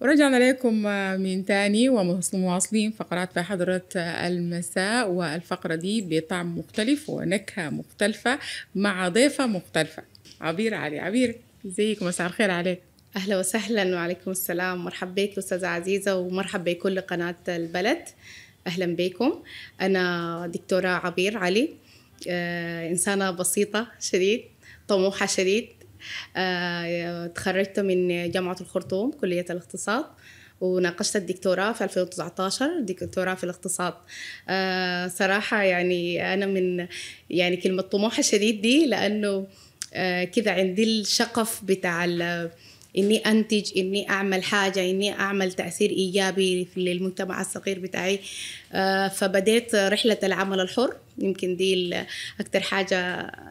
ورجعنا لكم من تاني ومواصلين فقرات في حضرة المساء والفقرة دي بطعم مختلف ونكهة مختلفة مع ضيفة مختلفة عبير علي عبير ازيك مساء الخير عليك اهلا وسهلا وعليكم السلام مرحبا بك استاذه عزيزه ومرحبا بكل قناه البلد اهلا بكم انا دكتوره عبير علي آه، انسانه بسيطه شديد طموحه شديد آه، تخرجت من جامعة الخرطوم كلية الاقتصاد وناقشت الدكتوراه في 2019 دكتوراه في الاقتصاد آه، صراحة يعني أنا من يعني كلمة طموح الشديد دي لأنه آه، كذا عندي الشقف بتاع اني انتج اني اعمل حاجه اني اعمل تاثير ايجابي للمجتمع الصغير بتاعي آه، فبديت رحله العمل الحر يمكن دي اكتر حاجه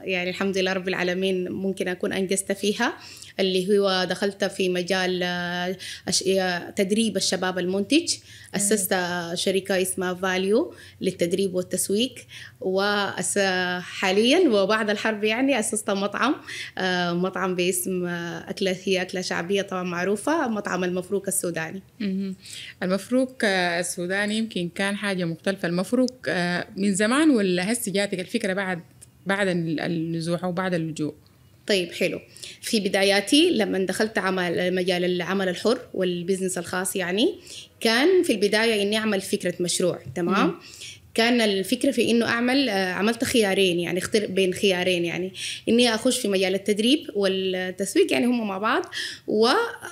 يعني الحمد لله رب العالمين ممكن اكون انجزت فيها اللي هو دخلت في مجال آه، تدريب الشباب المنتج أسست شركة اسمها فاليو للتدريب والتسويق وحاليا وبعد الحرب يعني أسست مطعم آه، مطعم باسم آه، أكلة هي أكلة شعبية طبعا معروفة مطعم المفروك السوداني المفروك السوداني يمكن كان حاجة مختلفة المفروك من زمان ولا هسه جاتك الفكرة بعد بعد النزوح أو بعد اللجوء؟ طيب حلو في بداياتي لما دخلت عمل مجال العمل الحر والبزنس الخاص يعني كان في البدايه اني اعمل فكره مشروع تمام مم. كان الفكره في انه اعمل آه، عملت خيارين يعني اخترت بين خيارين يعني اني اخش في مجال التدريب والتسويق يعني هم مع بعض و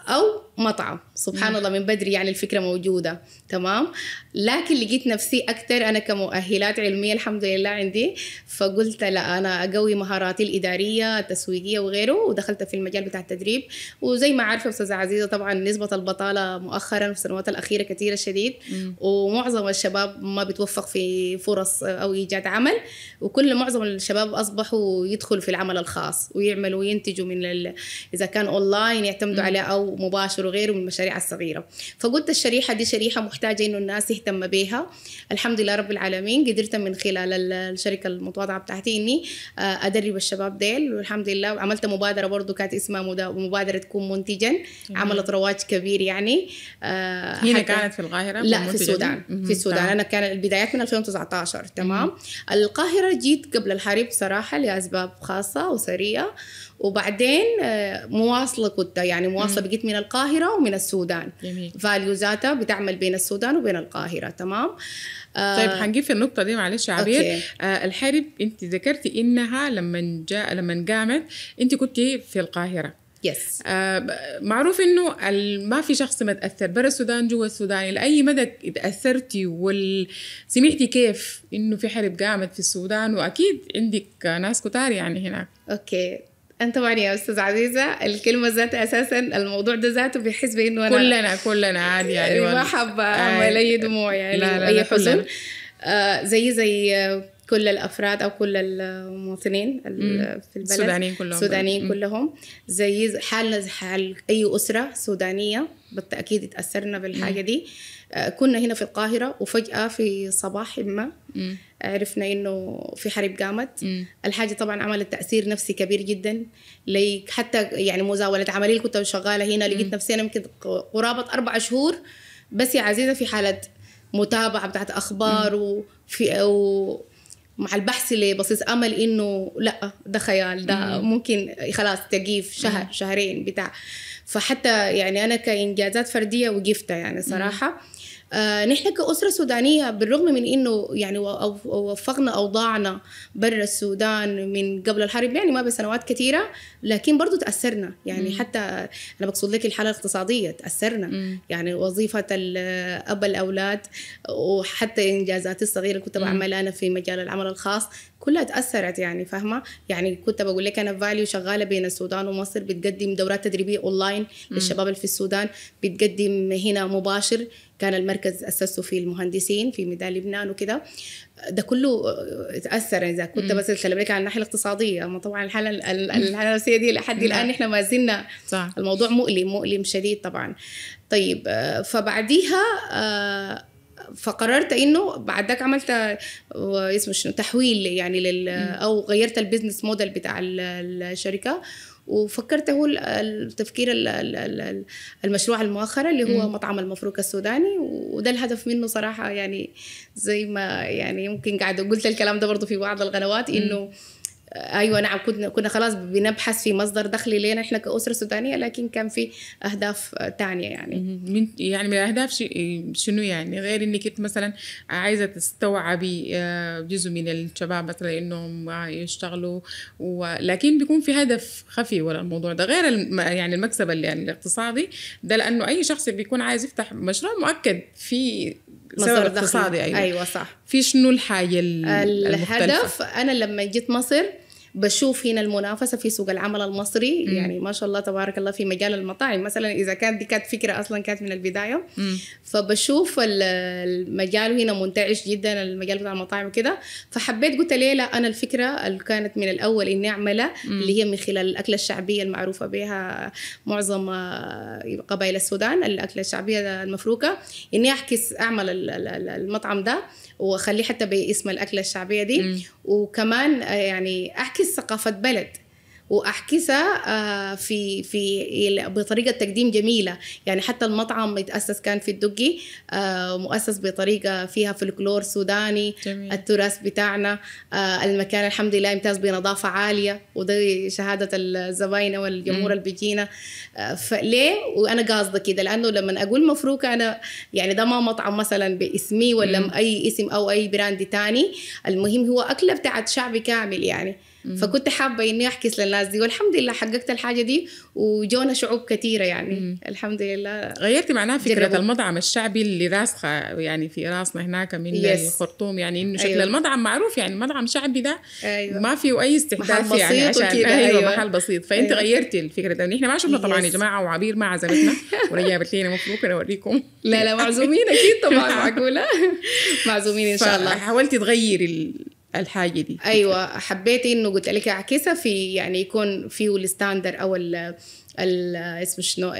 او مطعم سبحان الله من بدري يعني الفكره موجوده تمام لكن لقيت نفسي اكثر انا كمؤهلات علميه الحمد لله عندي فقلت لا انا اقوي مهاراتي الاداريه التسويقيه وغيره ودخلت في المجال بتاع التدريب وزي ما عارفه استاذه عزيزه طبعا نسبه البطاله مؤخرا في السنوات الاخيره كثيره شديد ومعظم الشباب ما بتوفق في فرص او ايجاد عمل وكل معظم الشباب اصبحوا يدخلوا في العمل الخاص ويعملوا وينتجوا من ال... اذا كان اونلاين يعتمدوا عليه او مباشر وغيره من المشاريع الصغيره فقلت الشريحه دي شريحه محتاجه انه الناس تهتم بها الحمد لله رب العالمين قدرت من خلال الشركه المتواضعه بتاعتي اني آه، ادرب الشباب ديل والحمد لله عملت مبادره برضو كانت اسمها مبادره تكون منتجا عملت رواج كبير يعني آه، هنا كانت في القاهره لا في السودان في السودان انا كان البدايات من 2000 2019 تمام القاهرة جيت قبل الحرب صراحة لأسباب خاصة وسرية وبعدين آه، مواصله كنت يعني مواصله بقيت من القاهره ومن السودان جميل فاليوزاتا بتعمل بين السودان وبين القاهره تمام آه، طيب حنجيب في النقطة دي معلش يا عبير آه الحرب أنت ذكرتي إنها لما جاء لما قامت أنت كنت في القاهرة يس yes. آه معروف انه ما في شخص ما تاثر برا السودان جوا السودان لاي مدى تاثرتي وسمعتي كيف انه في حرب قامت في السودان واكيد عندك ناس كتار يعني هناك اوكي okay. انت طبعا يا استاذ عزيزه الكلمه ذات اساسا الموضوع ده ذاته بيحس بانه انا كلنا كلنا عادي يعني آه، ما حابه اي دموع يعني لا لا اي حزن آه زي زي آه، كل الافراد او كل المواطنين في البلد السودانيين كلهم السودانيين كلهم زي حالنا زي حال اي اسره سودانيه بالتاكيد تاثرنا بالحاجه دي آه، كنا هنا في القاهره وفجاه في صباح ما عرفنا انه في حرب قامت الحاجه طبعا عملت تاثير نفسي كبير جدا لي حتى يعني مزاوله عملي كنت شغاله هنا لقيت نفسي انا يمكن قرابه اربع شهور بس يا عزيزه في حاله متابعه بتاعت اخبار وفي مع البحث اللي بصيص امل انه لا ده خيال ده ممكن خلاص تقيف شهر شهرين بتاع فحتى يعني انا كانجازات فرديه وقفتها يعني صراحه آه، نحن كأسرة سودانية بالرغم من إنه يعني وفقنا أوضاعنا برا السودان من قبل الحرب يعني ما بسنوات كثيرة لكن برضو تأثرنا يعني مم. حتى أنا بقصد لك الحالة الاقتصادية تأثرنا مم. يعني وظيفة الأب الأولاد وحتى إنجازاتي الصغيرة كنت بعملها أنا في مجال العمل الخاص كلها تاثرت يعني فاهمه يعني كنت بقول لك انا فاليو شغاله بين السودان ومصر بتقدم دورات تدريبيه اونلاين للشباب اللي في السودان بتقدم هنا مباشر كان المركز اسسه فيه المهندسين في ميدان لبنان وكده ده كله تاثر اذا كنت بس بكلمك عن الناحيه الاقتصاديه اما طبعا الحاله الحاله النفسيه دي لحد الان احنا ما زلنا صح. الموضوع مؤلم مؤلم شديد طبعا طيب آه، فبعديها آه، فقررت انه بعد ذاك عملت آه، اسمه شنو تحويل يعني لل او غيرت البيزنس موديل بتاع الشركه وفكرت هو التفكير المشروع المؤخرة اللي هو مطعم المفروك السوداني وده الهدف منه صراحة يعني زي ما يعني يمكن قاعد قلت الكلام ده برضو في بعض الغنوات إنه ايوه نعم كنا كنا خلاص بنبحث في مصدر دخل لنا احنا كاسره سودانيه لكن كان في اهداف ثانيه يعني من يعني من الاهداف شنو يعني غير انك كنت مثلا عايزه تستوعبي آه، جزء من الشباب مثلا انهم يشتغلوا ولكن بيكون في هدف خفي ورا الموضوع ده غير يعني المكسب يعني الاقتصادي ده لانه اي شخص بيكون عايز يفتح مشروع مؤكد في مصدر اقتصادي ايوه ايوه صح في شنو الحاجه المختلفة؟ الهدف انا لما جيت مصر بشوف هنا المنافسه في سوق العمل المصري م. يعني ما شاء الله تبارك الله في مجال المطاعم مثلا اذا كانت دي كانت فكره اصلا كانت من البدايه م. فبشوف المجال هنا منتعش جدا المجال بتاع المطاعم كده فحبيت قلت ليه لا انا الفكره اللي كانت من الاول اني اعملها اللي هي من خلال الاكله الشعبيه المعروفه بها معظم آه، قبائل السودان الاكله الشعبيه المفروكه اني اعكس اعمل المطعم ده واخليه حتى باسم الاكله الشعبيه دي م. وكمان آه، يعني احكي ثقافه بلد واحكسها آه، في في بطريقه تقديم جميله يعني حتى المطعم يتاسس كان في الدقي آه، مؤسس بطريقه فيها فلكلور سوداني جميل. التراث بتاعنا آه، المكان الحمد لله يمتاز بنظافه عاليه وده شهاده الزباين والجمهور اللي بيجينا فليه وانا قاصده كده لانه لما اقول مفروكه انا يعني ده ما مطعم مثلا باسمي ولا م. اي اسم او اي براند تاني المهم هو اكله بتاعت شعبي كامل يعني فكنت حابه اني احكي للناس دي والحمد لله حققت الحاجه دي وجونا شعوب كثيره يعني مم. الحمد لله غيرتي معناها فكره جربوا. المطعم الشعبي اللي راسخه يعني في راسنا هناك من يس. الخرطوم يعني انه شكل أيوة. المطعم معروف يعني مطعم شعبي ده أيوة. ما فيه اي استحداث يعني عشان أيوة, ايوه محل بسيط فانت أيوة. غيرتي الفكره ده احنا ما شفنا طبعا يا جماعه وعبير ما عزمتنا ولا جابت لنا مبروك انا اوريكم لا لا معزومين اكيد طبعا معقوله معزومين ان شاء الله حاولتي تغيري الحاجه دي ايوه حبيت انه قلت لك اعكسها في يعني يكون فيه الستاندر او ال اسم شنو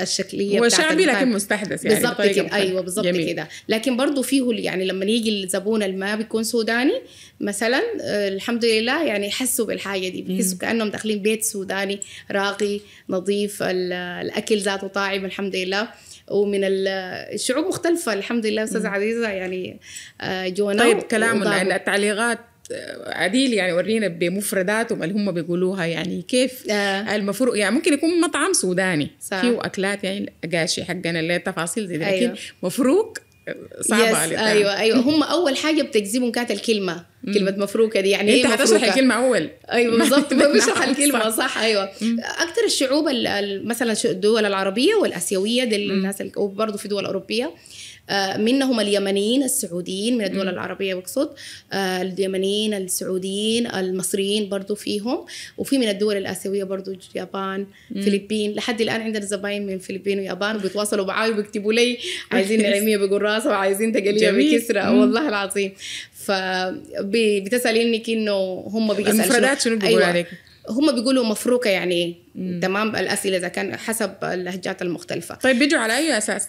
الشكليه هو شعبي لكن مستحدث يعني بالضبط طيب، كده ايوه بالضبط كده لكن برضه فيه يعني لما يجي الزبون اللي ما بيكون سوداني مثلا الحمد لله يعني يحسوا بالحاجه دي بيحسوا كانهم داخلين بيت سوداني راقي نظيف الاكل ذاته طاعم الحمد لله ومن الشعوب مختلفه الحمد لله استاذه عزيزه يعني آه، جوانا طيب كلام التعليقات آه، عديل يعني ورينا بمفرداتهم اللي هم بيقولوها يعني كيف آه. المفروض يعني ممكن يكون مطعم سوداني صح. فيه اكلات يعني قاشي حقنا اللي تفاصيل زي دي أيوه. لكن مفروق صعبه يس. ايوه ايوه هم اول حاجه بتجذبهم كانت الكلمه كلمه مفروكه دي يعني ايه مفروكه الكلمه اول ايوه بالظبط بشرح الكلمه صح, صح ايوه اكثر الشعوب مثلا الدول العربيه والاسيويه دي الناس وبرضه في دول اوروبيه آه آه، منهم اليمنيين السعوديين من الدول العربية بقصد آه، اليمنيين السعوديين المصريين برضو فيهم وفي من الدول الآسيوية برضو اليابان فلبين لحد الآن عندنا زباين من فلبين ويابان بيتواصلوا معاي وبيكتبوا لي عايزين نعيمية بقراصة وعايزين دقلية بكسرة والله العظيم فبتسالينك انه هم بيسالوا المفردات شنو بيقولوا أيوة. عليك؟ هم بيقولوا مفروكه يعني ايه تمام الاسئله اذا كان حسب اللهجات المختلفه طيب بيجوا على اي اساس؟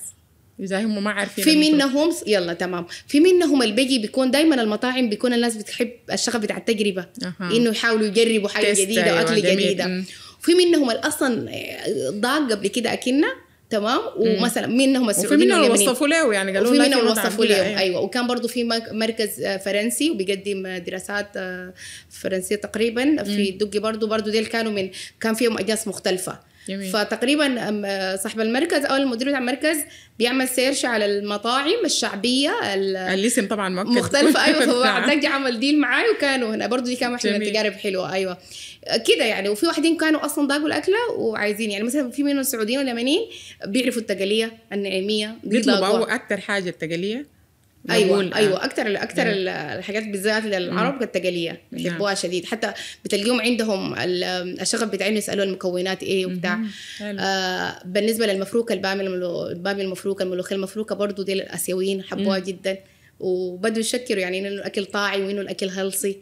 اذا هم ما عارفين في منهم يلا تمام في منهم اللي بيجي بيكون دائما المطاعم بيكون الناس بتحب الشغف بتاع التجربه أه. انه يحاولوا يجربوا حاجه جديده أيوة واكل جديده في منهم اصلا آه، ضاق قبل كده اكلنا تمام ومثلا منهم السعوديين وفي منهم وصفوا له يعني قالوا وفي منهم وصفوا له أيوة. ايوه وكان برضه في مركز آه، فرنسي وبيقدم آه، دراسات فرنسيه تقريبا في الدقي برضه برضه ديل كانوا من كان فيهم اجناس مختلفه جميل. فتقريبا آه، صاحب المركز او المدير بتاع المركز بيعمل سيرش على المطاعم الشعبيه الاسم طبعا ممكن مختلفه ايوه هو نعم. عمل ديل معاي وكانوا هنا برضه دي كانت من التجارب حلوه ايوه كده يعني وفي واحدين كانوا اصلا ضاقوا الاكله وعايزين يعني مثلا في منهم السعوديين واليمنيين بيعرفوا التقليه النعيميه بيطلبوا اكتر حاجه التقليه ايوه آه. ايوه اكثر اكثر الحاجات بالذات للعرب التجاليه نعم. بيحبوها شديد حتى بتلقيهم عندهم الشغف بتاعهم يسالوا المكونات ايه وبتاع آه بالنسبه للمفروكه البامي المفروكه الملوخيه المفروكه برضو دي الاسيويين حبوها جدا وبدوا يشكروا يعني انه الاكل طاعي وانه الاكل هلسي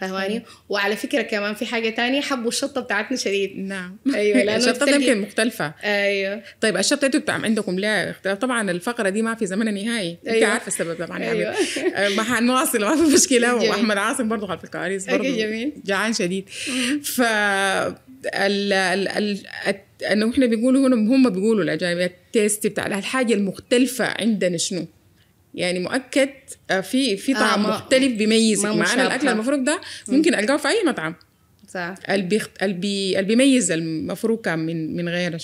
فهماني وعلى فكره كمان في حاجه تانية حبوا الشطه بتاعتنا شديد نعم ايوه لانه الشطه يمكن مختلفه ايوه طيب الشطه انتوا بتعم عندكم ليه طبعا الفقره دي ما في زمن نهائي أيوة. انت عارفه السبب طبعا أيوة. يعني ما حنواصل ما في مشكله واحمد عاصم برضه على الكواليس برضه جميل جعان شديد ف ال ال ال انه احنا بيقولوا هم بيقولوا الاجانب التيست بتاع الحاجه المختلفه عندنا شنو؟ يعني مؤكد آه، في في آه، طعم آه مختلف بيميزك معنى الاكل المفروض ده ممكن القاه في اي مطعم صح اللي البي بيميز المفروكه من من غيرها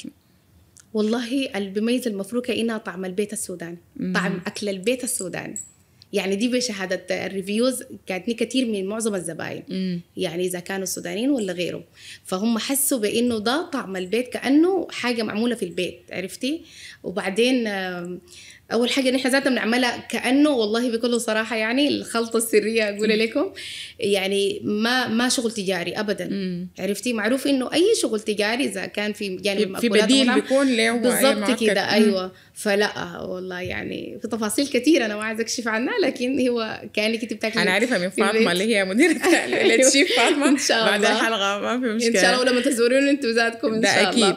والله اللي بيميز المفروكه انها طعم البيت السوداني طعم اكل البيت السوداني يعني دي بشهادة الريفيوز كانتني كتير من معظم الزباين يعني إذا كانوا السودانيين ولا غيره فهم حسوا بإنه ده طعم البيت كأنه حاجة معمولة في البيت عرفتي وبعدين اول حاجه نحن ذاتنا بنعملها كانه والله بكل صراحه يعني الخلطه السريه اقول لكم يعني ما ما شغل تجاري ابدا مم. عرفتي معروف انه اي شغل تجاري اذا كان في يعني في بديل بيكون له بالضبط كده ايوه فلا والله يعني في تفاصيل كثيره انا ما عايزه اكشف عنها لكن هو كانك انت بتاكل انا عارفها من فاطمه اللي هي مديره التشيف أيوة. فاطمه ان شاء الله بعد الحلقه ما في مشكله ان شاء الله ولما تزورون انتم ذاتكم ان شاء الله ده اكيد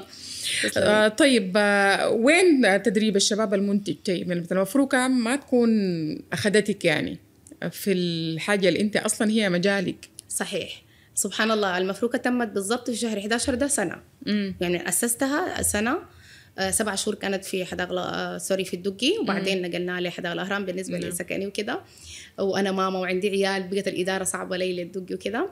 آه، طيب آه، وين تدريب الشباب المنتج طيب يعني مثلا المفروض ما تكون اخذتك يعني في الحاجه اللي انت اصلا هي مجالك صحيح سبحان الله المفروكه تمت بالضبط في شهر 11 ده سنه مم. يعني اسستها سنه آه، سبع شهور كانت في حدائق آه، سوري في الدقي وبعدين نقلنا لحدائق الاهرام بالنسبه نعم. لي سكني وكده وانا ماما وعندي عيال بقت الاداره صعبه لي للدقي وكده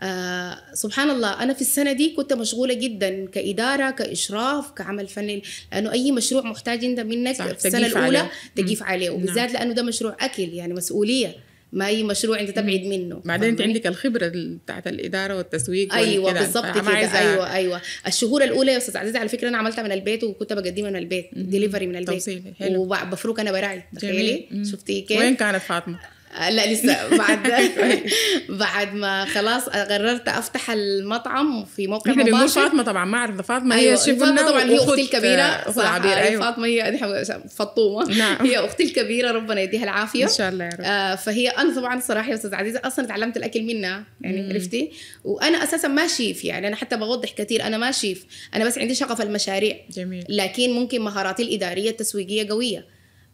آه، سبحان الله انا في السنه دي كنت مشغوله جدا كاداره كاشراف كعمل فني لانه اي مشروع محتاج انت منك في السنه الاولى تجيف عليه نعم. وبالذات لانه ده مشروع اكل يعني مسؤوليه ما اي مشروع انت تبعد منه بعدين انت عندك الخبره بتاعت الاداره والتسويق ايوه بالظبط كده ايوه ايوه الشهور الاولى يا استاذ عزيزه على فكره انا عملتها من البيت وكنت بقدمها من البيت ديليفري من البيت توصيل حلو وبفرك انا براعي تخيلي شفتي كيف وين كانت فاطمه آه، لا لسه بعد طيب. بعد ما خلاص قررت افتح المطعم في موقع احنا بنقول فاطمه طبعا ما اعرف فاطمه هي أيوة. فاطمه طبعا هي اختي الكبيره صراحه أيوة. فاطمه هي فطومه نعم. هي اختي الكبيره ربنا يديها العافيه ان شاء الله يا رب آه فهي انا طبعا صراحه يا استاذ عزيزه اصلا تعلمت الاكل منها يعني مم. عرفتي وانا اساسا ما شيف يعني انا حتى بوضح كثير انا ما شيف انا بس عندي شغف المشاريع جميل لكن ممكن مهاراتي الاداريه التسويقيه قويه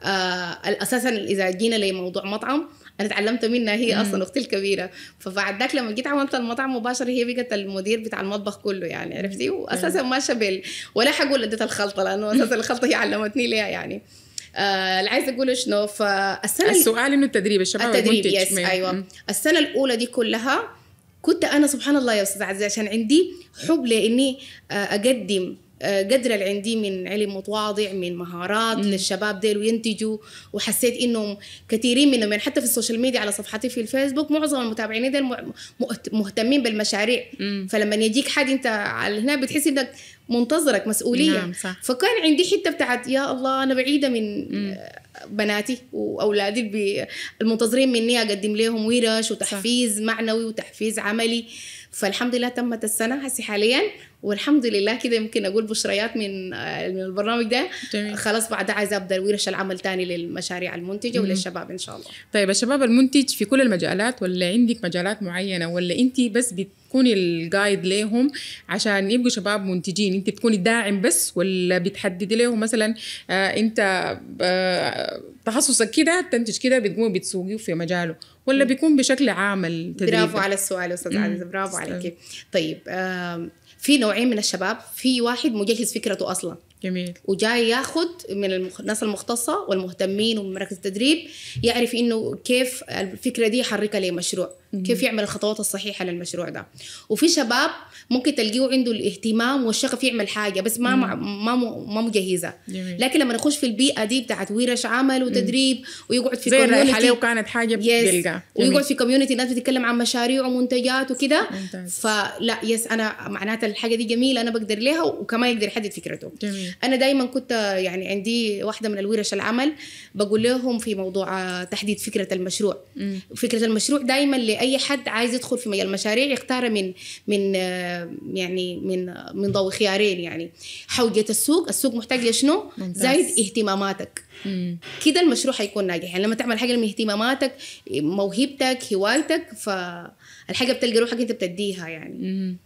آه اساسا اذا جينا لموضوع مطعم انا اتعلمت منها هي اصلا اختي الكبيره فبعد ذاك لما جيت عملت المطعم مباشر هي بقت المدير بتاع المطبخ كله يعني عرفتي واساسا ما شبل ولا حقول اديت الخلطه لانه اساسا الخلطه هي علمتني ليها يعني آه اللي عايزه اقوله شنو فالسنه السؤال انه التدريب الشباب التدريب يس ايوه السنه الاولى دي كلها كنت انا سبحان الله يا استاذ عزيز عشان عندي حب لاني آه، اقدم آه، قدر اللي عندي من علم متواضع من مهارات مم. للشباب ديل وينتجوا وحسيت انهم كثيرين منهم يعني حتى في السوشيال ميديا على صفحتي في الفيسبوك معظم المتابعين ديل مهتمين بالمشاريع مم. فلما يجيك حد انت على هنا بتحس انك منتظرك مسؤوليه نعم صح. فكان عندي حته بتاعت يا الله انا بعيده من مم. بناتي واولادي المنتظرين مني اقدم لهم ورش وتحفيز صح. معنوي وتحفيز عملي فالحمد لله تمت السنه هسي حاليا والحمد لله كده يمكن اقول بشريات من آه، من البرنامج ده جميل. خلاص بعد عايزه ابدا ورش العمل تاني للمشاريع المنتجه وللشباب ان شاء الله طيب الشباب المنتج في كل المجالات ولا عندك مجالات معينه ولا انت بس بتكوني الجايد ليهم عشان يبقوا شباب منتجين انت بتكوني داعم بس ولا بتحددي لهم مثلا آه انت آه تخصصك كده تنتج كده بتقومي بتسوقيه في مجاله ولا بيكون بشكل عام التدريب برافو على السؤال استاذ عزيز برافو عليكي طيب آه في نوعين من الشباب في واحد مجهز فكرته اصلا جميل وجاي ياخذ من الناس المختصه والمهتمين ومراكز التدريب يعرف انه كيف الفكره دي حركها لمشروع كيف يعمل الخطوات الصحيحه للمشروع ده وفي شباب ممكن تلقيه عنده الاهتمام والشغف يعمل حاجه بس ما ما ما مجهزه لكن لما نخش في البيئه دي بتاعت ورش عمل وتدريب ويقعد في كوميونتي وكانت حاجه بيلقى ويقعد في كوميونتي ناس بتتكلم عن مشاريع ومنتجات وكده فلا يس انا معناتها الحاجه دي جميله انا بقدر ليها وكمان يقدر يحدد فكرته جميل. انا دايما كنت يعني عندي واحده من الورش العمل بقول لهم في موضوع آه، تحديد فكره المشروع مم. فكره المشروع دايما اي حد عايز يدخل في مجال المشاريع يختار من من آه، يعني من آه، من ضوء خيارين يعني حوجه السوق السوق محتاج لشنو زايد اهتماماتك كده المشروع حيكون ناجح يعني لما تعمل حاجه من اهتماماتك موهبتك هوايتك فالحاجه بتلقى روحك انت بتديها يعني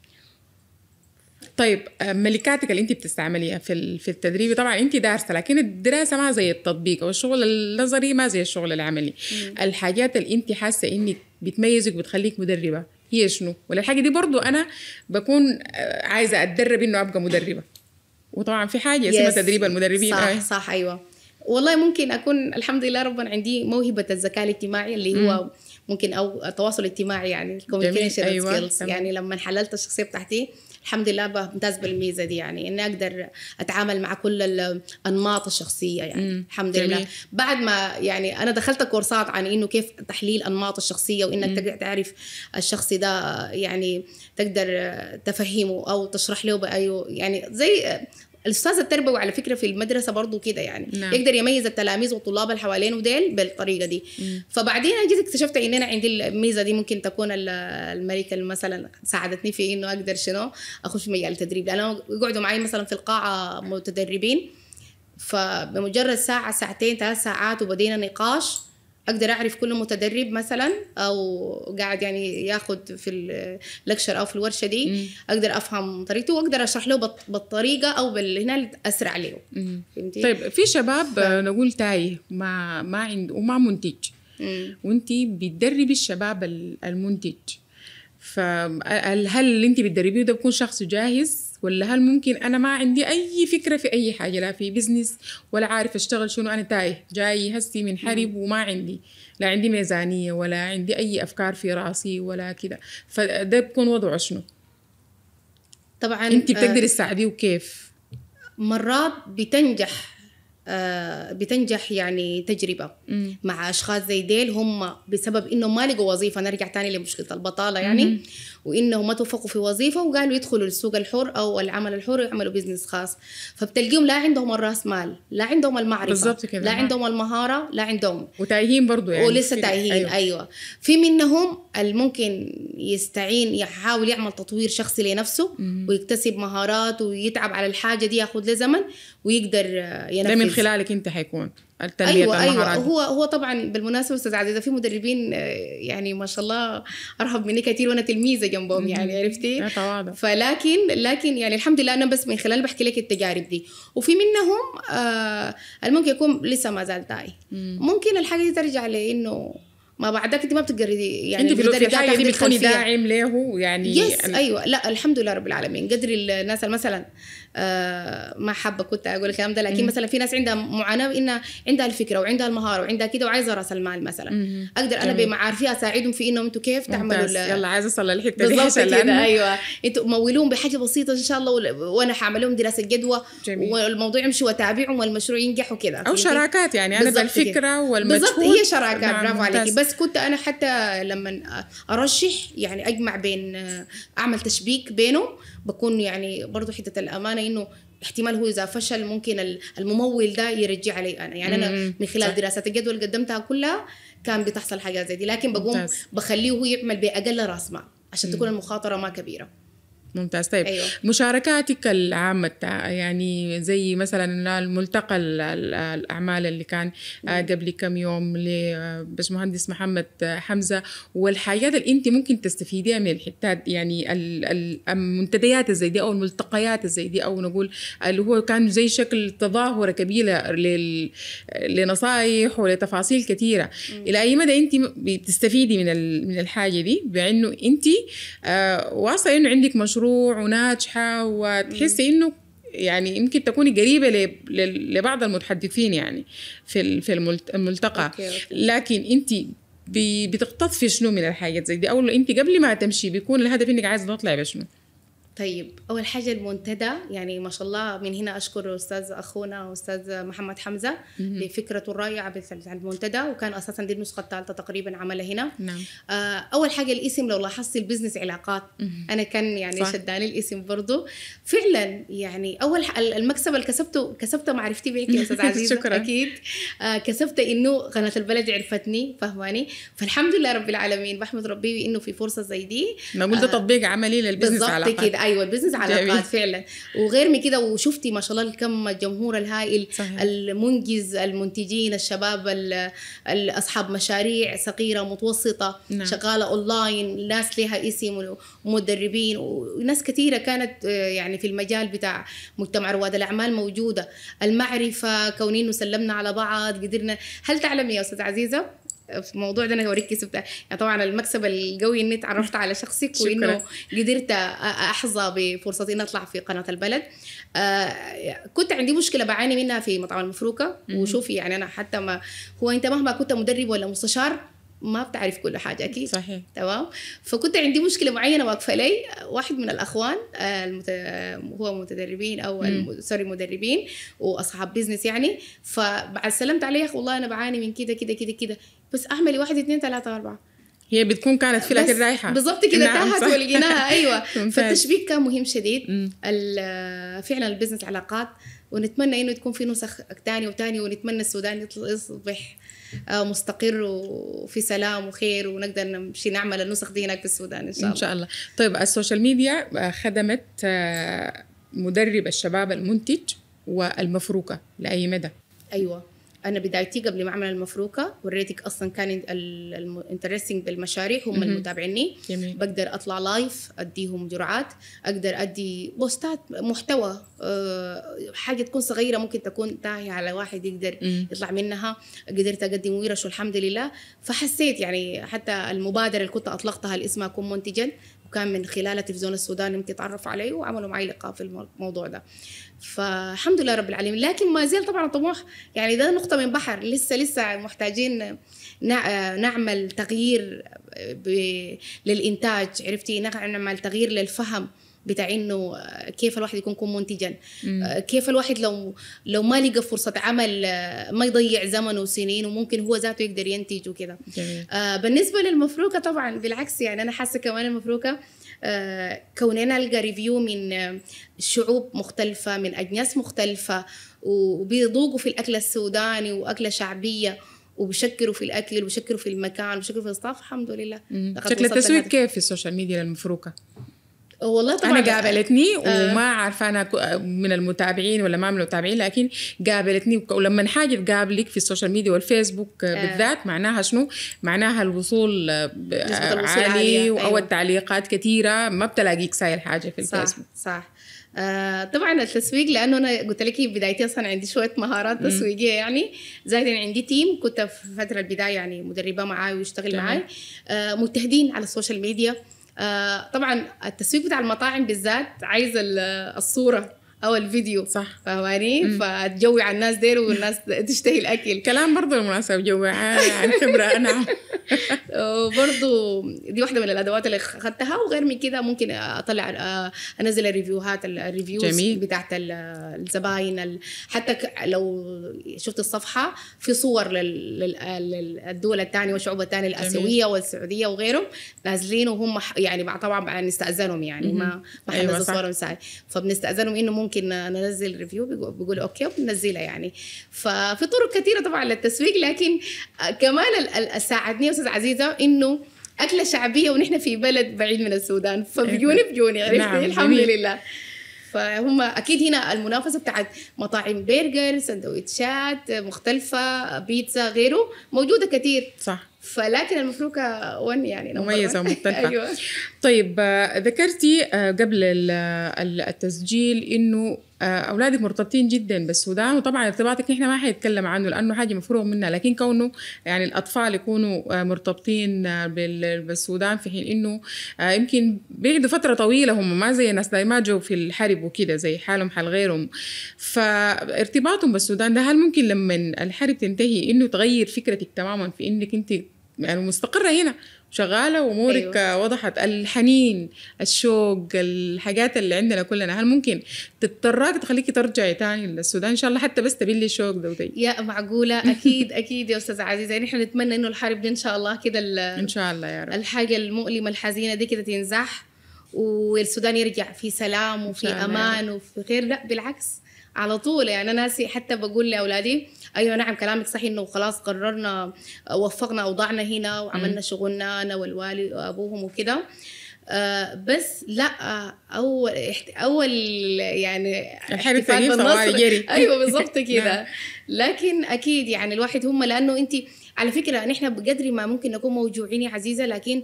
طيب آه، ملكاتك اللي انت بتستعمليها في في التدريب طبعا انت دارسه لكن الدراسه ما زي التطبيق او الشغل النظري ما زي الشغل العملي مم. الحاجات اللي انت حاسه انك بتميزك وبتخليك مدربه هي شنو ولا الحاجه دي برضو انا بكون آه، عايزه اتدرب انه ابقى مدربه وطبعا في حاجه اسمها تدريب المدربين صح آه. صح ايوه والله ممكن اكون الحمد لله ربنا عندي موهبه الذكاء الاجتماعي اللي هو مم. ممكن او التواصل الاجتماعي يعني الكوميونيكيشن أيوة. سكيلز أيوة. يعني لما حللت الشخصيه بتاعتي الحمد لله بمتاز بالميزه دي يعني اني اقدر اتعامل مع كل الانماط الشخصيه يعني مم. الحمد جميل. لله بعد ما يعني انا دخلت كورسات عن انه كيف تحليل انماط الشخصيه وانك تقدر تعرف الشخص ده يعني تقدر تفهمه او تشرح له باي يعني زي الاستاذ التربوي على فكره في المدرسه برضه كده يعني نعم. يقدر يميز التلاميذ والطلاب اللي حوالينه ديل بالطريقه دي مم. فبعدين جيت اكتشفت ان انا عندي الميزه دي ممكن تكون الملكه اللي مثلا ساعدتني في انه اقدر شنو اخش في مجال التدريب لانه يقعدوا معي مثلا في القاعه متدربين فبمجرد ساعه ساعتين ثلاث ساعات وبدينا نقاش اقدر اعرف كل متدرب مثلا او قاعد يعني ياخذ في اللكشر او في الورشه دي مم. اقدر افهم طريقته واقدر اشرح له بالطريقه او بالهنا اسرع له طيب في شباب ف... نقول تايه ما ما عنده وما منتج وانت بتدربي الشباب المنتج فهل اللي انت بتدربيه ده بيكون شخص جاهز ولا هل ممكن انا ما عندي اي فكره في اي حاجه لا في بزنس ولا عارف اشتغل شنو انا تايه جاي هسي من حرب وما عندي لا عندي ميزانيه ولا عندي اي افكار في راسي ولا كذا فده بيكون وضعه شنو طبعا انت بتقدري آه، تساعديه وكيف مرات بتنجح آه، بتنجح يعني تجربه مع اشخاص زي ديل هم بسبب انهم ما لقوا وظيفه نرجع تاني لمشكله البطاله يعني وانه وانهم ما توفقوا في وظيفه وقالوا يدخلوا السوق الحر او العمل الحر ويعملوا بزنس خاص فبتلقيهم لا عندهم الراس مال لا عندهم المعرفه بالظبط كده لا آه. عندهم المهاره لا عندهم وتايهين برضو يعني ولسه تايهين أيوة. ايوه في منهم الممكن يستعين يحاول يعمل تطوير شخصي لنفسه مم. ويكتسب مهارات ويتعب على الحاجه دي ياخذ له زمن ويقدر آه، ينفذ ده من خلالك انت حيكون التنميه أيوة،, أيوة المهارات أيوة هو هو طبعا بالمناسبه استاذ عزيزه في مدربين آه، يعني ما شاء الله ارهب مني كثير وانا تلميذه جنبهم يعني عرفتي فلكن لكن يعني الحمد لله انا بس من خلال بحكي لك التجارب دي وفي منهم آه ممكن يكون لسه ما زال داعي ممكن الحاجه دي ترجع لانه ما بعدك انت ما بتقدري يعني انت في الحاجه دي بتكوني داعم له يعني يس ايوه لا الحمد لله رب العالمين قدر الناس مثلا آه، ما حابه كنت اقول الكلام ده لكن مثلا في ناس عندها معاناه بانها عندها الفكره وعندها المهاره وعندها كده وعايزه راس المال مثلا اقدر انا بمعارفي اساعدهم في انهم انتم كيف تعملوا يلا عايزه اصل الحته دي عشان كده ايوه انتم مولوهم بحاجه بسيطه ان شاء الله وانا هعمل لهم دراسه جدوى والموضوع يمشي واتابعهم والمشروع ينجح وكده او شراكات يعني انا بالفكره والمجهود بالظبط هي شراكات نعم، برافو عليكي بس كنت انا حتى لما ارشح يعني اجمع بين آه، اعمل تشبيك بينهم بكون يعني برضه حته الامانه انه احتمال هو اذا فشل ممكن الممول ده يرجع علي انا يعني انا من خلال دراسات الجدول اللي قدمتها كلها كان بتحصل حاجات زي دي لكن بقوم بخليه هو يعمل باقل راس مال عشان تكون المخاطره ما كبيره ممتاز طيب أيوة. مشاركاتك العامة يعني زي مثلا الملتقى الأعمال اللي كان آه، قبل كم يوم مهندس محمد آه، حمزة والحاجات اللي أنت ممكن تستفيديها من الحتات يعني المنتديات الزي دي أو الملتقيات الزي دي أو نقول اللي هو كان زي شكل تظاهرة كبيرة لنصائح ولتفاصيل كثيرة إلى أي مدى أنت بتستفيدي من من الحاجة دي بأنه أنت آه، واصلة أنه عندك مشروع مشروع وناجحه وتحسي انه يعني يمكن تكوني قريبه لبعض المتحدثين يعني في في الملتقى لكن انت بتقتطفي شنو من الحاجات زي دي او انت قبل ما تمشي بيكون الهدف انك عايزه تطلعي بشنو طيب اول حاجه المنتدى يعني ما شاء الله من هنا اشكر استاذ اخونا استاذ محمد حمزه لفكرته الرائعه بتاع المنتدى وكان اساسا دي النسخه الثالثه تقريبا عملها هنا نعم. آه، اول حاجه الاسم لو لاحظت البزنس علاقات مم. انا كان يعني شداني الاسم برضه فعلا يعني اول المكسب اللي كسبته كسبته معرفتي بيك يا استاذ عزيز شكرا اكيد آه، كسبت انه قناه البلد عرفتني فهماني فالحمد لله رب العالمين بحمد ربي انه في فرصه زي دي نقول ده آه، تطبيق عملي للبزنس علاقات بالضبط كده ايوه البزنس علاقات فعلا وغير من كده وشفتي ما شاء الله الكم الجمهور الهائل صحيح. المنجز المنتجين الشباب اصحاب مشاريع صغيره متوسطه نعم. شغاله اونلاين ناس لها اسم ومدربين وناس كثيره كانت يعني في المجال بتاع مجتمع رواد الاعمال موجوده المعرفه كونين سلمنا على بعض قدرنا هل تعلمي يا استاذ عزيزه في الموضوع ده انا هوريك كيس بتاع يعني طبعا المكسب القوي اني تعرفت على شخصك وانه قدرت احظى بفرصه اني اطلع في قناه البلد آه كنت عندي مشكله بعاني منها في مطعم المفروكه وشوفي يعني انا حتى ما هو انت مهما كنت مدرب ولا مستشار ما بتعرف كل حاجه اكيد صحيح تمام فكنت عندي مشكله معينه واقفه لي واحد من الاخوان آه، المت... هو متدربين او الم... سوري مدربين واصحاب بزنس يعني فبعد سلمت عليه والله انا بعاني من كده كده كده كده بس اعملي واحد اثنين ثلاثه اربعه هي بتكون كانت في لكن رايحه بالضبط كده نعم تاهت ولقيناها ايوه فالتشبيك كان مهم شديد فعلا البزنس علاقات ونتمنى انه تكون في نسخ ثانيه وثانيه ونتمنى السودان يصبح آه، مستقر وفي سلام وخير ونقدر نمشي نعمل النسخ دي هناك في السودان ان شاء الله ان شاء الله طيب السوشيال ميديا آه، خدمت آه، مدرب الشباب المنتج والمفروكه لاي مدى ايوه انا بدايتي قبل ما اعمل المفروكه وريتك اصلا كان الانترستنج بالمشاريع هم المتابعيني بقدر اطلع لايف اديهم جرعات اقدر ادي بوستات محتوى أه حاجه تكون صغيره ممكن تكون تاهيه على واحد يقدر مم. يطلع منها قدرت اقدم ورش والحمد لله فحسيت يعني حتى المبادره اللي كنت اطلقتها اللي اسمها كون منتجا وكان من خلال تلفزيون السودان يمكن تعرف علي وعملوا معي لقاء في الموضوع ده فالحمد لله رب العالمين لكن ما زال طبعا الطموح يعني ده نقطه من بحر لسه لسه محتاجين آه، نعمل تغيير للانتاج عرفتي نعمل تغيير للفهم بتاع انه آه، كيف الواحد يكون يكون منتجا آه، كيف الواحد لو لو ما لقى فرصه عمل آه، ما يضيع زمنه وسنين وممكن هو ذاته يقدر ينتج وكذا آه بالنسبه للمفروكه طبعا بالعكس يعني انا حاسه كمان المفروكه آه كوني انا القى ريفيو من شعوب مختلفه من اجناس مختلفه وبيذوقوا في الاكل السوداني واكله شعبيه وبشكروا في الاكل وبشكروا في المكان وبشكروا في الصف الحمد لله شكل التسويق كيف في السوشيال ميديا للمفروكه والله طبعا انا قابلتني آه. وما عارفه انا من المتابعين ولا ما من المتابعين لكن قابلتني ولما حاجه تقابلك في السوشيال ميديا والفيسبوك آه،, آه. بالذات معناها شنو؟ معناها الوصول, آه، آه، الوصول عالي او أيوة. التعليقات كثيره ما بتلاقيك سايل حاجه في الفيسبوك صح آه طبعا التسويق لانه انا قلت لك بدايتي اصلا عندي شويه مهارات تسويقيه يعني زائد عندي تيم كنت في فتره البدايه يعني مدربه معاي ويشتغل معاي آه متحدين على السوشيال ميديا آه آه، طبعا التسويق بتاع المطاعم بالذات عايز الصوره او الفيديو صح فاهماني فتجوي على الناس دير والناس تشتهي الاكل كلام برضه بالمناسبه جوع آه، عن يعني خبره انا وبرضه دي واحده من الادوات اللي اخذتها وغير من كده ممكن اطلع آه، انزل الريفيوهات الريفيوز جميل. بتاعت الزباين حتى لو شفت الصفحه في صور للدول الثانيه والشعوب الثانيه الاسيويه والسعوديه وغيرهم نازلين وهم يعني طبعا بنستاذنهم يعني ما ما أيوة، حنزل صورهم فبنستاذنهم انه ممكن ممكن ننزل ريفيو بيقول اوكي وبننزلها يعني ففي طرق كثيره طبعا للتسويق لكن كمان ساعدني استاذ عزيزه انه اكله شعبيه ونحن في بلد بعيد من السودان فبيوني إيه. بيوني عرفتي نعم الحمد لله فهم اكيد هنا المنافسه بتاعت مطاعم برجر سندوتشات مختلفه بيتزا غيره موجوده كثير صح فلكن المفروكة ون يعني مميزة ومختلفة أيوة. طيب آه، ذكرتي آه، قبل آه، التسجيل إنه آه، اولادك مرتبطين جدا بالسودان وطبعا ارتباطك نحن ما حنتكلم عنه لانه حاجه مفروغ منها لكن كونه يعني الاطفال يكونوا آه، مرتبطين آه، بالسودان في حين انه يمكن بيقعدوا فتره طويله هم ما زي الناس ما جو في الحرب وكذا زي حالهم حال غيرهم فارتباطهم بالسودان ده هل ممكن لما الحرب تنتهي انه تغير فكرتك تماما في انك انت يعني مستقره هنا شغاله وامورك أيوة. وضحت الحنين الشوق الحاجات اللي عندنا كلنا هل ممكن تضطرك تخليكي ترجعي تاني للسودان ان شاء الله حتى بس تبين لي الشوق ده وده. يا معقوله اكيد اكيد يا استاذه عزيزه يعني احنا نتمنى انه الحرب دي ان شاء الله كده ان شاء الله يا رب الحاجه المؤلمه الحزينه دي كده تنزح والسودان يرجع في سلام وفي امان وفي خير لا بالعكس على طول يعني انا ناسي حتى بقول لاولادي ايوه نعم كلامك صحيح انه خلاص قررنا وفقنا اوضاعنا هنا وعملنا شغلنا انا والوالي وابوهم وكده آه بس لا اول اول يعني احتفال بالنصر ايوه بالظبط كده نعم. لكن اكيد يعني الواحد هم لانه انت على فكره نحن بقدر ما ممكن نكون موجوعين يا عزيزه لكن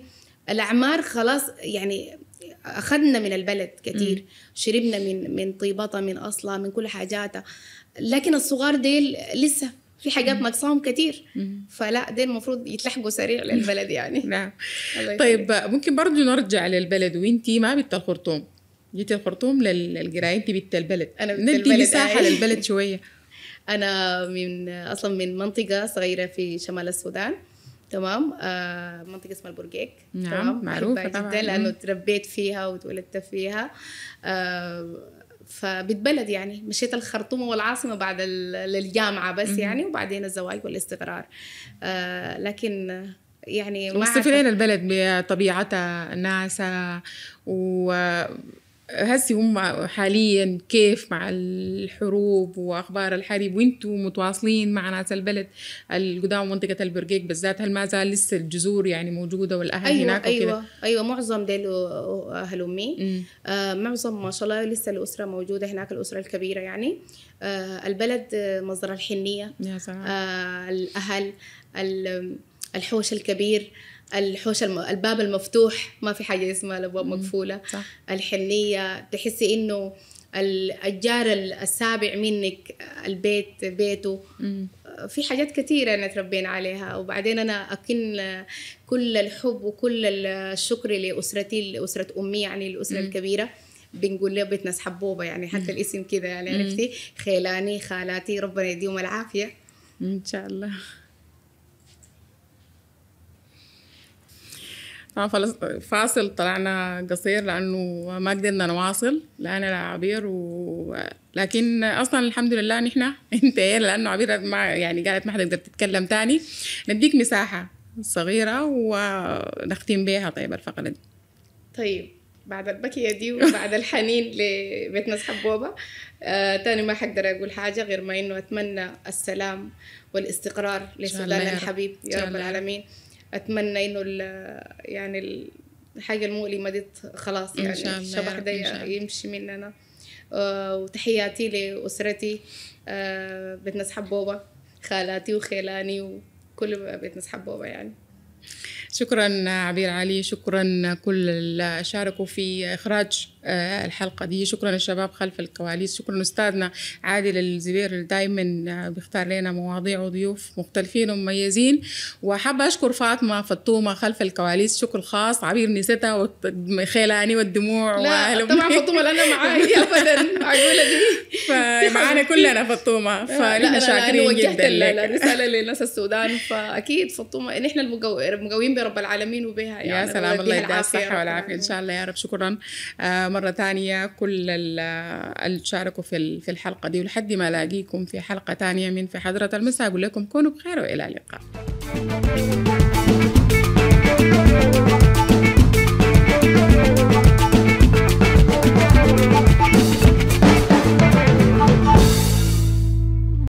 الاعمار خلاص يعني اخذنا من البلد كثير شربنا من من طيبتها من اصلها من كل حاجاتها لكن الصغار ديل لسه في حاجات ناقصاهم كتير فلا ده المفروض يتلحقوا سريع للبلد يعني نعم طيب ممكن برضه نرجع للبلد وانتي ما بنت الخرطوم جيتي الخرطوم للقرايه انت بنت البلد انا بنت البلد مساحه للبلد شويه انا من اصلا من منطقه صغيره في شمال السودان تمام آه منطقه اسمها البرقيق نعم معروفه جدا لانه تربيت فيها وتولدت فيها آه فبتبلد يعني مشيت الخرطوم والعاصمة بعد الجامعه بس يعني وبعدين الزواج والاستقرار آه لكن يعني وصف البلد بطبيعتها ناسها و هسي هم حاليا كيف مع الحروب واخبار الحرب وانتم متواصلين مع ناس البلد القدام منطقه البرقيق بالذات هل ما زال لسه الجذور يعني موجوده والاهل أيوة هناك ايوه ايوه ايوه معظم ديل اهل امي آه معظم ما شاء الله لسه الاسره موجوده هناك الاسره الكبيره يعني آه البلد آه، مصدر الحنيه يا سلام آه الاهل الحوش الكبير آه الحوش الم... الباب المفتوح ما في حاجه اسمها الابواب مقفوله صح. الحنيه تحسي انه الجار السابع منك البيت بيته مم. في حاجات كثيره انا تربينا عليها وبعدين انا اكن كل الحب وكل الشكر لاسرتي لاسره امي يعني الاسره مم. الكبيره بنقول لها بيتنا حبوبه يعني حتى مم. الاسم كذا يعني عرفتي خيلاني خالاتي ربنا يديهم العافيه ان شاء الله آه، فاصل طلعنا قصير لانه ما قدرنا نواصل لان العبير و... لكن اصلا الحمد لله نحن انت لانه عبير ما يعني قالت ما حتقدر تتكلم تاني نديك مساحه صغيره ونختم بها طيب الفقره دي طيب بعد البكية دي وبعد الحنين لبيتنا حبوبة آه تاني ما حقدر أقول حاجة غير ما إنه أتمنى السلام والاستقرار لسودان الحبيب يا رب العالمين اتمنى انه يعني الحاجه المؤلمه دي خلاص يعني إن شاء الله الشبح ده يمشي مننا آه، وتحياتي لاسرتي آه، بيت ناس حبوبه خالاتي وخيلاني وكل بيت ناس حبوبه يعني شكرا عبير علي شكرا كل اللي شاركوا في اخراج آه، الحلقه دي شكرا للشباب خلف الكواليس شكرا لاستاذنا عادل الزبير دائما آه، بيختار لنا مواضيع وضيوف مختلفين ومميزين وحابه اشكر فاطمه فطومه خلف الكواليس شكر خاص عبير نسيتها وخيلاني والدموع لا طبعا فطومه لانا معايا ابدا معقوله دي فمعانا كلنا فطومه فنحن شاكرين جدا لك رساله لناس السودان فاكيد فطومه نحن المقويين برب العالمين وبها يعني يا سلام الله يديها الصحه والعافيه ان شاء الله يا رب شكرا آه، مرة ثانية كل اللي شاركوا في في الحلقة دي ولحد ما ألاقيكم في حلقة ثانية من في حضرة المساء أقول لكم كونوا بخير وإلى اللقاء